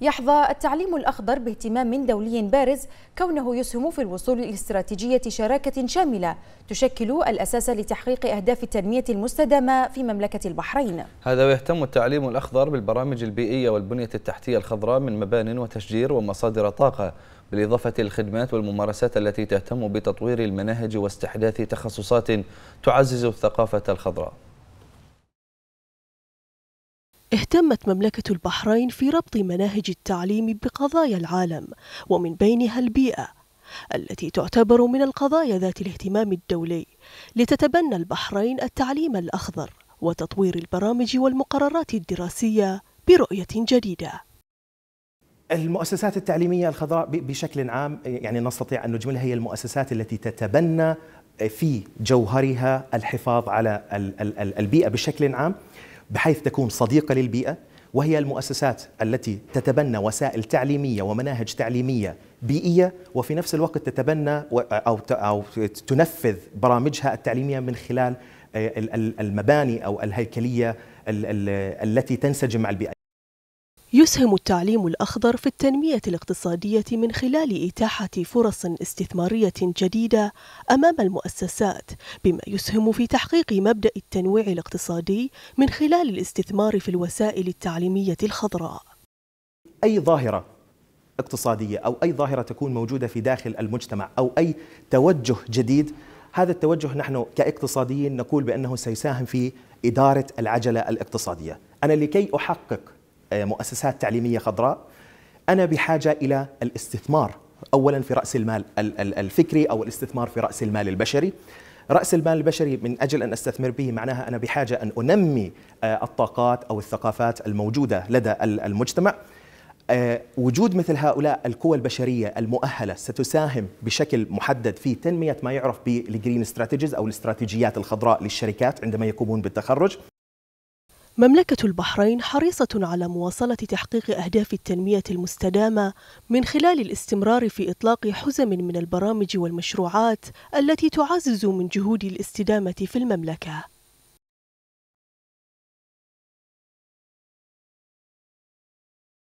يحظى التعليم الأخضر باهتمام دولي بارز كونه يسهم في الوصول لاستراتيجية شراكة شاملة تشكل الأساس لتحقيق أهداف التنمية المستدامة في مملكة البحرين هذا ويهتم التعليم الأخضر بالبرامج البيئية والبنية التحتية الخضراء من مبان وتشجير ومصادر طاقة بالإضافة للخدمات والممارسات التي تهتم بتطوير المناهج واستحداث تخصصات تعزز الثقافة الخضراء اهتمت مملكة البحرين في ربط مناهج التعليم بقضايا العالم ومن بينها البيئة التي تعتبر من القضايا ذات الاهتمام الدولي لتتبنى البحرين التعليم الأخضر وتطوير البرامج والمقررات الدراسية برؤية جديدة المؤسسات التعليمية الخضراء بشكل عام يعني نستطيع أن نجملها هي المؤسسات التي تتبنى في جوهرها الحفاظ على البيئة بشكل عام بحيث تكون صديقة للبيئة وهي المؤسسات التي تتبنى وسائل تعليمية ومناهج تعليمية بيئية وفي نفس الوقت تتبنى أو تنفذ برامجها التعليمية من خلال آه، المباني أو الهيكلية التي تنسجم مع البيئة يسهم التعليم الأخضر في التنمية الاقتصادية من خلال إتاحة فرص استثمارية جديدة أمام المؤسسات، بما يسهم في تحقيق مبدأ التنويع الاقتصادي من خلال الاستثمار في الوسائل التعليمية الخضراء. أي ظاهرة اقتصادية أو أي ظاهرة تكون موجودة في داخل المجتمع أو أي توجه جديد هذا التوجه نحن كاقتصاديين نقول بأنه سيساهم في إدارة العجلة الاقتصادية أنا لكي أحقق آه، مؤسسات تعليميه خضراء انا بحاجه الى الاستثمار اولا في راس المال الفكري او الاستثمار في راس المال البشري راس المال البشري من اجل ان استثمر به معناها انا بحاجه ان انمي آه، الطاقات او الثقافات الموجوده لدى المجتمع آه، وجود مثل هؤلاء القوى البشريه المؤهله ستساهم بشكل محدد في تنميه ما يعرف بالجرين استراتيجيز او الاستراتيجيات الخضراء للشركات عندما يقومون بالتخرج مملكة البحرين حريصة على مواصلة تحقيق أهداف التنمية المستدامة من خلال الاستمرار في إطلاق حزم من البرامج والمشروعات التي تعزز من جهود الاستدامة في المملكة